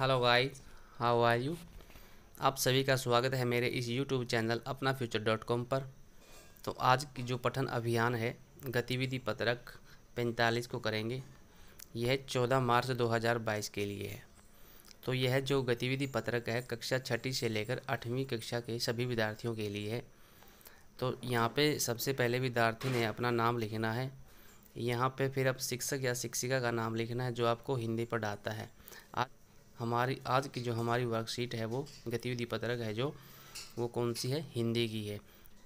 hello guys how are you आप सभी का स्वागत है मेरे इस YouTube channel Apna future dot com पर तो आज की जो पठन अभियान है गतिविधि पत्रक पैंतालीस को करेंगे यह चौदह मार्च दो हज़ार बाईस के लिए है तो यह जो गतिविधि पत्रक है कक्षा छठी से लेकर आठवीं कक्षा के सभी विद्यार्थियों के लिए है तो यहाँ पे सबसे पहले विद्यार्थी ने अपना नाम लिखना है यहाँ पे फिर अब शिक्षक या शिक्षिका का नाम लिखना है जो आपको हिंदी पढ़ाता है आज हमारी आज की जो हमारी वर्कशीट है वो गतिविधि पत्रक है जो वो कौन सी है हिंदी की है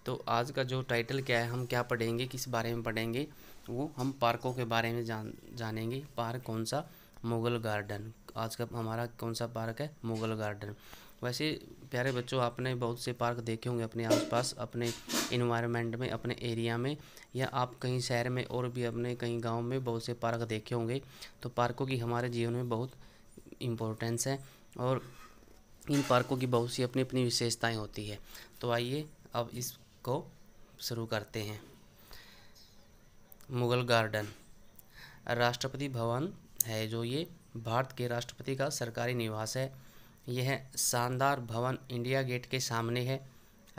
तो आज का जो टाइटल क्या है हम क्या पढ़ेंगे किस बारे में पढ़ेंगे वो हम पार्कों के बारे में जान जानेंगे पार्क कौन सा मुग़ल गार्डन आज का हमारा कौन सा पार्क है मुग़ल गार्डन वैसे प्यारे बच्चों आपने बहुत से पार्क देखे होंगे अपने आसपास अपने इन्वायरमेंट में अपने एरिया में या आप कहीं शहर में और भी अपने कहीं गांव में बहुत से पार्क देखे होंगे तो पार्कों की हमारे जीवन में बहुत इम्पोर्टेंस है और इन पार्कों की बहुत सी अपनी अपनी विशेषताएं होती है तो आइए अब इसको शुरू करते हैं मुगल गार्डन राष्ट्रपति भवन है जो ये भारत के राष्ट्रपति का सरकारी निवास है यह शानदार भवन इंडिया गेट के सामने है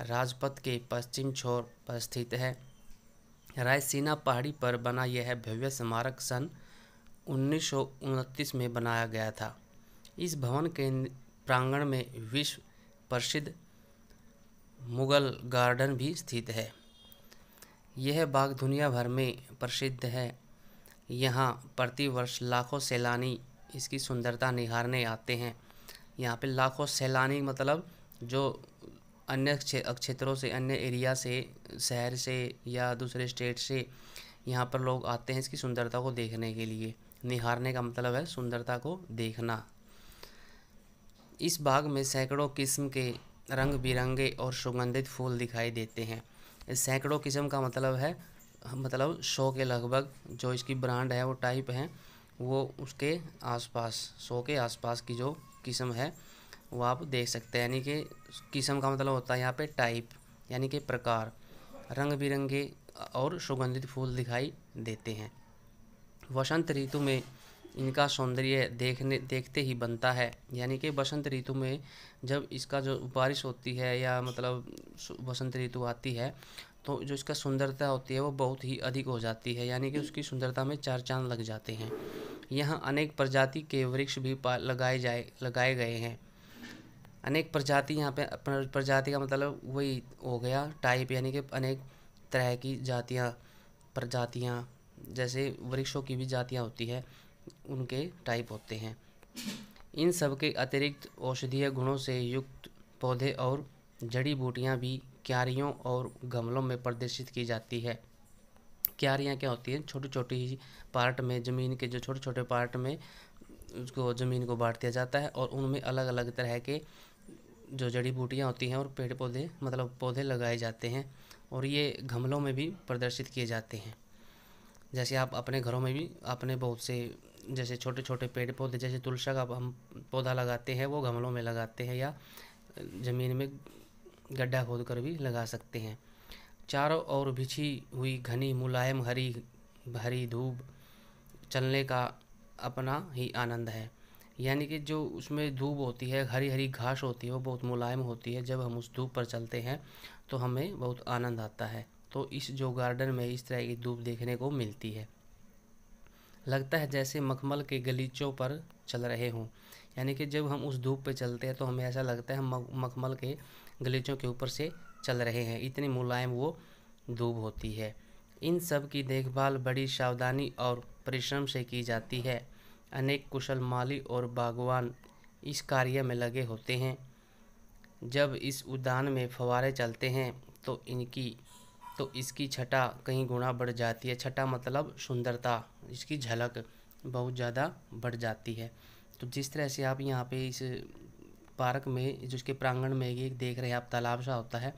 राजपथ के पश्चिम छोर पर स्थित है रायसीना पहाड़ी पर बना यह भव्य स्मारक सन उन्नीस में बनाया गया था इस भवन के प्रांगण में विश्व प्रसिद्ध मुगल गार्डन भी स्थित है यह बाग दुनिया भर में प्रसिद्ध है यहाँ प्रतिवर्ष लाखों सैलानी इसकी सुंदरता निहारने आते हैं यहाँ पे लाखों सैलानी मतलब जो अन्य क्षेत्रों से अन्य एरिया से शहर से या दूसरे स्टेट से यहाँ पर लोग आते हैं इसकी सुंदरता को देखने के लिए निहारने का मतलब है सुंदरता को देखना इस बाग में सैकड़ों किस्म के रंग बिरंगे और सुगंधित फूल दिखाई देते हैं सैकड़ों किस्म का मतलब है मतलब सौ के लगभग जो इसकी ब्रांड है वो टाइप है वो उसके आसपास सौ के आसपास की जो किस्म है वो आप देख सकते हैं यानी कि किस्म का मतलब होता है यहाँ पे टाइप यानी कि प्रकार रंग बिरंगे और सुगंधित फूल दिखाई देते हैं वसंत ऋतु में इनका सौंदर्य देखने देखते ही बनता है यानी कि बसंत ऋतु में जब इसका जो बारिश होती है या मतलब बसंत ऋतु आती है तो जो इसका सुंदरता होती है वो बहुत ही अधिक हो जाती है यानी कि उसकी सुंदरता में चार चांद लग जाते हैं यहाँ अनेक प्रजाति के वृक्ष भी लगाए जाए लगाए गए हैं अनेक प्रजाति यहाँ पर प्रजाति का मतलब वही हो गया टाइप यानी कि अनेक तरह की जातियाँ प्रजातियाँ जैसे वृक्षों की भी जातियाँ होती है उनके टाइप होते हैं इन सब के अतिरिक्त औषधीय गुणों से युक्त पौधे और जड़ी बूटियाँ भी क्यारियों और गमलों में प्रदर्शित की जाती है क्यारियाँ क्या होती हैं छोटी छोटी ही पार्ट में ज़मीन के जो छोटे छोटे पार्ट में उसको ज़मीन को बांट दिया जाता है और उनमें अलग अलग तरह के जो जड़ी बूटियाँ होती हैं और पेड़ पौधे मतलब पौधे लगाए जाते हैं और ये गमलों में भी प्रदर्शित किए जाते हैं जैसे आप अपने घरों में भी अपने बहुत से जैसे छोटे छोटे पेड़ पौधे जैसे तुलसा का हम पौधा लगाते हैं वो गमलों में लगाते हैं या ज़मीन में गड्ढा खोद कर भी लगा सकते हैं चारों ओर बिछी हुई घनी मुलायम हरी हरी धूप चलने का अपना ही आनंद है यानी कि जो उसमें धूप होती है हरी हरी घास होती है वो बहुत मुलायम होती है जब हम उस धूप पर चलते हैं तो हमें बहुत आनंद आता है तो इस जो गार्डन में इस तरह की धूप देखने को मिलती है लगता है जैसे मखमल के गलीचों पर चल रहे हों यानी कि जब हम उस धूप पे चलते हैं तो हमें ऐसा लगता है हम मखमल के गलीचों के ऊपर से चल रहे हैं इतनी मुलायम वो धूप होती है इन सब की देखभाल बड़ी सावधानी और परिश्रम से की जाती है अनेक कुशल माली और बागवान इस कार्य में लगे होते हैं जब इस उद्यान में फवारे चलते हैं तो इनकी तो इसकी छटा कहीं गुणा बढ़ जाती है छटा मतलब सुंदरता इसकी झलक बहुत ज़्यादा बढ़ जाती है तो जिस तरह से आप यहाँ पे इस पार्क में जिसके प्रांगण में ये देख रहे हैं आप तालाब सा होता है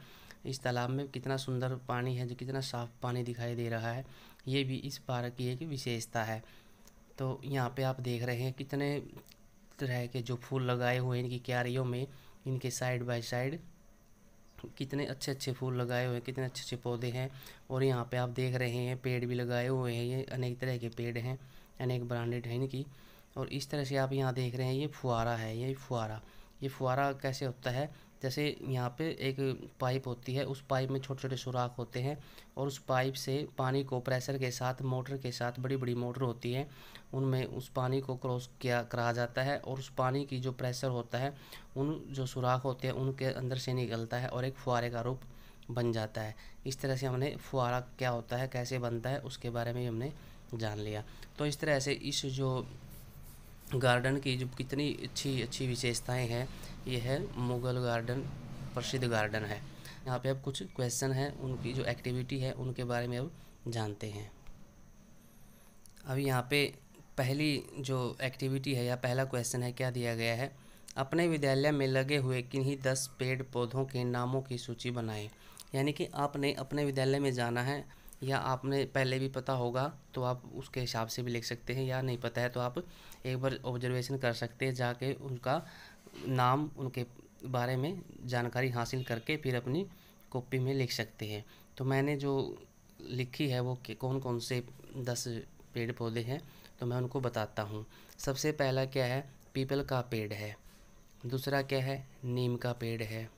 इस तालाब में कितना सुंदर पानी है जो कितना साफ पानी दिखाई दे रहा है ये भी इस पार्क की एक विशेषता है तो यहाँ पे आप देख रहे हैं कितने तरह के जो फूल लगाए हुए हैं इनकी क्यारियों में इनके साइड बाय साइड कितने अच्छे अच्छे फूल लगाए हुए हैं कितने अच्छे अच्छे पौधे हैं और यहाँ पे आप देख रहे हैं पेड़ भी लगाए हुए हैं ये अनेक तरह के पेड़ हैं अनेक ब्रांडेड हैं इनकी और इस तरह से आप यहाँ देख रहे हैं ये फुहारा है ये फुहारा ये फुहारा कैसे होता है जैसे यहाँ पे एक पाइप होती है उस पाइप में छोटे छोटे सुराख होते हैं और उस पाइप से पानी को प्रेशर के साथ मोटर के साथ बड़ी बड़ी मोटर होती है उनमें उस पानी को क्रॉस किया करा जाता है और उस पानी की जो प्रेशर होता है उन जो सुराख होते हैं उनके अंदर से निकलता है और एक फुहारे का रूप बन जाता है इस तरह से हमने फुहारा क्या होता है कैसे बनता है उसके बारे में हमने जान लिया तो इस तरह से इस जो गार्डन की जो कितनी अच्छी अच्छी विशेषताएं हैं यह है मुगल गार्डन प्रसिद्ध गार्डन है यहाँ पे अब कुछ क्वेश्चन हैं उनकी जो एक्टिविटी है उनके बारे में अब जानते हैं अब यहाँ पे पहली जो एक्टिविटी है या पहला क्वेश्चन है क्या दिया गया है अपने विद्यालय में लगे हुए किन्हीं दस पेड़ पौधों के नामों की सूची बनाएं यानी कि आपने अपने विद्यालय में जाना है या आपने पहले भी पता होगा तो आप उसके हिसाब से भी लिख सकते हैं या नहीं पता है तो आप एक बार ऑब्जर्वेशन कर सकते हैं जाके उनका नाम उनके बारे में जानकारी हासिल करके फिर अपनी कॉपी में लिख सकते हैं तो मैंने जो लिखी है वो कौन कौन से दस पेड़ पौधे हैं तो मैं उनको बताता हूँ सबसे पहला क्या है पीपल का पेड़ है दूसरा क्या है नीम का पेड़ है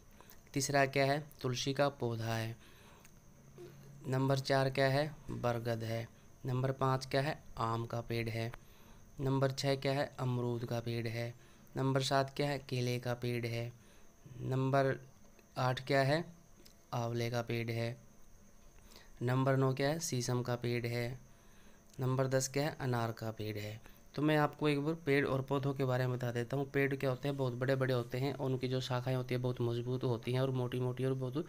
तीसरा क्या है तुलसी का पौधा है नंबर चार क्या है बरगद है नंबर पाँच क्या है आम का पेड़ है नंबर छः क्या है अमरूद का पेड़ है नंबर सात क्या है केले का पेड़ है नंबर आठ क्या है आंवले का पेड़ है नंबर नौ क्या है शीशम का पेड़ है नंबर दस क्या है अनार का पेड़ है तो मैं आपको एक बार पेड़ और पौधों के बारे में बता देता हूँ पेड़ क्या होते हैं बहुत बड़े बड़े होते हैं और उनकी जो शाखाएं होती है बहुत मजबूत होती हैं और मोटी मोटी और बहुत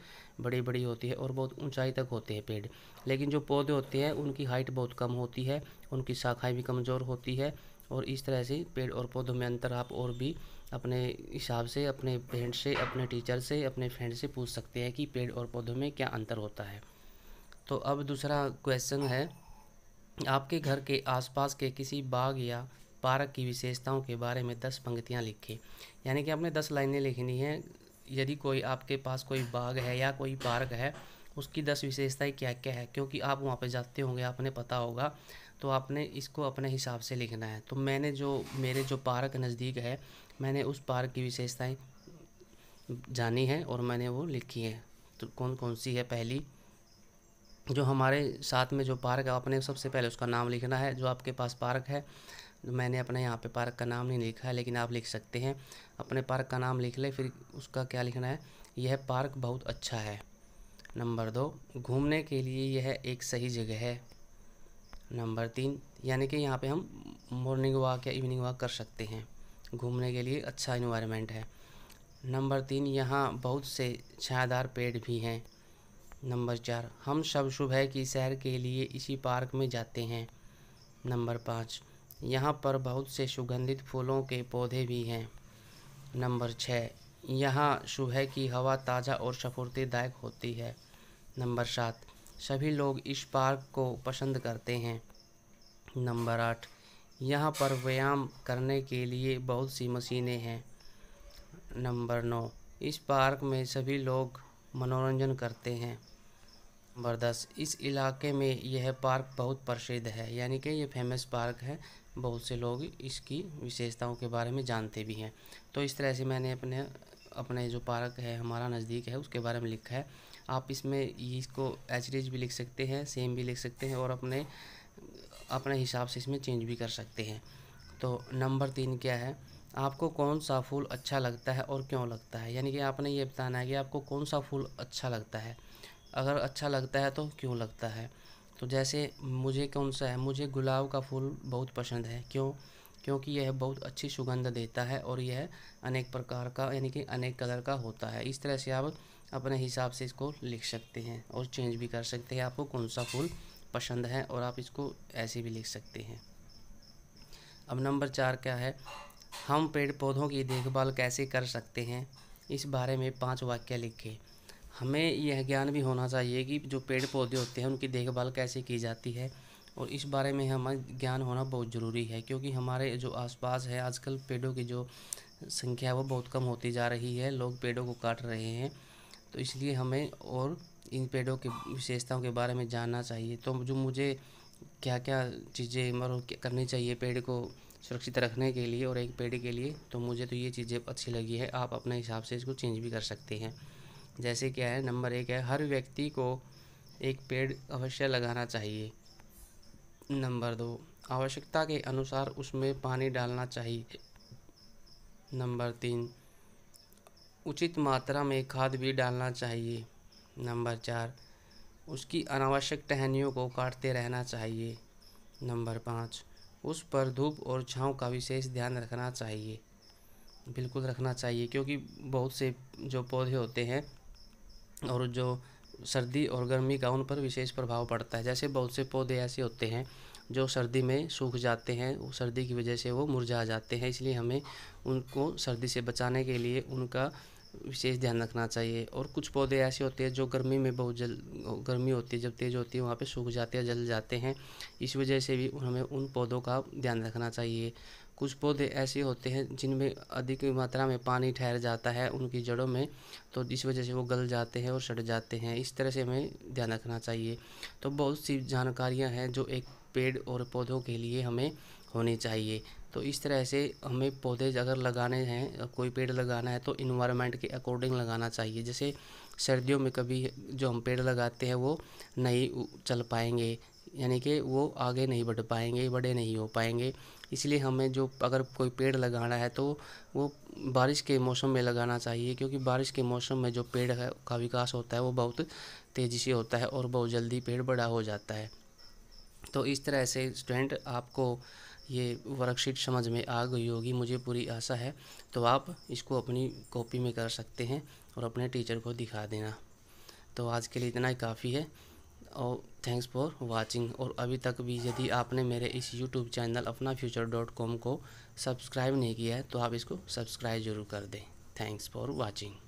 बड़ी बड़ी होती है और बहुत ऊंचाई तक होते हैं पेड़ लेकिन जो पौधे होते हैं उनकी हाइट बहुत कम होती है उनकी शाखाएँ भी कमज़ोर होती है और इस तरह से पेड़ और पौधों में अंतर आप और भी अपने हिसाब से अपने पेरेंट से अपने टीचर से अपने फ्रेंड से पूछ सकते हैं कि पेड़ और पौधों में क्या अंतर होता है तो अब दूसरा क्वेश्चन है आपके घर के आसपास के किसी बाग या पार्क की विशेषताओं के बारे में दस पंक्तियाँ लिखें यानी कि आपने दस लाइनें लिखनी हैं यदि कोई आपके पास कोई बाग है या कोई पार्क है उसकी दस विशेषताएं क्या क्या है क्योंकि आप वहाँ पे जाते होंगे आपने पता होगा तो आपने इसको अपने हिसाब से लिखना है तो मैंने जो मेरे जो पार्क नज़दीक है मैंने उस पार्क की विशेषताएं जानी है और मैंने वो लिखी है तो कौन कौन सी है पहली जो हमारे साथ में जो पार्क है अपने सबसे पहले उसका नाम लिखना है जो आपके पास पार्क है मैंने अपने यहाँ पे पार्क का नाम नहीं लिखा है लेकिन आप लिख सकते हैं अपने पार्क का नाम लिख ले फिर उसका क्या लिखना है यह पार्क बहुत अच्छा है नंबर दो घूमने के लिए यह एक सही जगह है नंबर तीन यानी कि यहाँ पे हम मॉर्निंग वॉक या इवनिंग वॉक कर सकते हैं घूमने के लिए अच्छा इन्वायरमेंट है नंबर तीन यहाँ बहुत से छायादार पेड़ भी हैं नंबर चार हम सब सुबह की सैर के लिए इसी पार्क में जाते हैं नंबर पाँच यहाँ पर बहुत से सुगंधित फूलों के पौधे भी हैं नंबर छः यहाँ सुबह की हवा ताज़ा और सफूर्तिदायक होती है नंबर सात सभी लोग इस पार्क को पसंद करते हैं नंबर आठ यहाँ पर व्यायाम करने के लिए बहुत सी मशीनें हैं नंबर नौ इस पार्क में सभी लोग मनोरंजन करते हैं बरदस इस इलाके में यह पार्क बहुत प्रसिद्ध है यानी कि ये फेमस पार्क है बहुत से लोग इसकी विशेषताओं के बारे में जानते भी हैं तो इस तरह से मैंने अपने अपने जो पार्क है हमारा नज़दीक है उसके बारे में लिखा है आप इसमें इसको एच भी लिख सकते हैं सेम भी लिख सकते हैं और अपने अपने हिसाब से इसमें चेंज भी कर सकते हैं तो नंबर तीन क्या है आपको कौन सा फूल अच्छा लगता है और क्यों लगता है यानी कि आपने ये बताना है कि आपको कौन सा फूल अच्छा लगता है अगर अच्छा लगता है तो क्यों लगता है तो जैसे मुझे कौन सा है मुझे गुलाब का फूल बहुत पसंद है क्यों क्योंकि यह बहुत अच्छी सुगंध देता है और यह अनेक प्रकार का यानी कि अनेक कलर का होता है इस तरह से आप अपने हिसाब से इसको लिख सकते हैं और चेंज भी कर सकते हैं आपको कौन सा फूल पसंद है और आप इसको ऐसे भी लिख सकते हैं अब नंबर चार क्या है हम पेड़ पौधों की देखभाल कैसे कर सकते हैं इस बारे में पाँच वाक्य लिखें हमें यह ज्ञान भी होना चाहिए कि जो पेड़ पौधे होते हैं उनकी देखभाल कैसे की जाती है और इस बारे में हमें ज्ञान होना बहुत ज़रूरी है क्योंकि हमारे जो आसपास है आजकल पेड़ों की जो संख्या है वो बहुत कम होती जा रही है लोग पेड़ों को काट रहे हैं तो इसलिए हमें और इन पेड़ों के विशेषताओं के बारे में जानना चाहिए तो जो मुझे क्या क्या चीज़ें मतलब करनी चाहिए पेड़ को सुरक्षित रखने के लिए और एक पेड़ के लिए तो मुझे तो ये चीज़ें अच्छी लगी है आप अपने हिसाब से इसको चेंज भी कर सकते हैं जैसे क्या है नंबर एक है हर व्यक्ति को एक पेड़ अवश्य लगाना चाहिए नंबर दो आवश्यकता के अनुसार उसमें पानी डालना चाहिए नंबर तीन उचित मात्रा में खाद भी डालना चाहिए नंबर चार उसकी अनावश्यक टहनियों को काटते रहना चाहिए नंबर पाँच उस पर धूप और छाँव का विशेष ध्यान रखना चाहिए बिल्कुल रखना चाहिए क्योंकि बहुत से जो पौधे होते हैं और जो सर्दी और गर्मी का उन पर विशेष प्रभाव पड़ता है जैसे बहुत से पौधे ऐसे होते हैं जो सर्दी में सूख जाते हैं वो सर्दी की वजह से वो मुरझा जाते हैं इसलिए हमें उनको सर्दी से बचाने के लिए उनका विशेष ध्यान रखना चाहिए और कुछ पौधे ऐसे होते हैं जो गर्मी में बहुत जल गर्मी होती है जब तेज़ होती है वहाँ पे सूख जाते हैं जल जाते हैं इस वजह से भी हमें उन पौधों का ध्यान रखना चाहिए कुछ पौधे ऐसे होते हैं जिनमें अधिक मात्रा में पानी ठहर जाता है उनकी जड़ों में तो इस वजह से वो गल जाते हैं और सड़ जाते हैं इस तरह से हमें ध्यान रखना चाहिए तो बहुत सी जानकारियाँ हैं जो एक पेड़ और पौधों के लिए हमें होनी चाहिए तो इस तरह से हमें पौधे अगर लगाने हैं कोई पेड़ लगाना है तो इन्वायरमेंट के अकॉर्डिंग लगाना चाहिए जैसे सर्दियों में कभी जो हम पेड़ लगाते हैं वो नहीं चल पाएंगे यानी कि वो आगे नहीं बढ़ पाएंगे बड़े नहीं हो पाएंगे इसलिए हमें जो अगर कोई पेड़ लगाना है तो वो बारिश के मौसम में लगाना चाहिए क्योंकि बारिश के मौसम में जो पेड़ है का विकास होता है वो बहुत तेज़ी से होता है और बहुत जल्दी पेड़ बड़ा हो जाता है तो इस तरह से स्टूडेंट आपको ये वर्कशीट समझ में आ गई होगी मुझे पूरी आशा है तो आप इसको अपनी कॉपी में कर सकते हैं और अपने टीचर को दिखा देना तो आज के लिए इतना ही काफ़ी है और थैंक्स फॉर वाचिंग और अभी तक भी यदि आपने मेरे इस YouTube channel Apna future dot com को सब्सक्राइब नहीं किया है तो आप इसको सब्सक्राइब जरूर कर दें थैंक्स फॉर वॉचिंग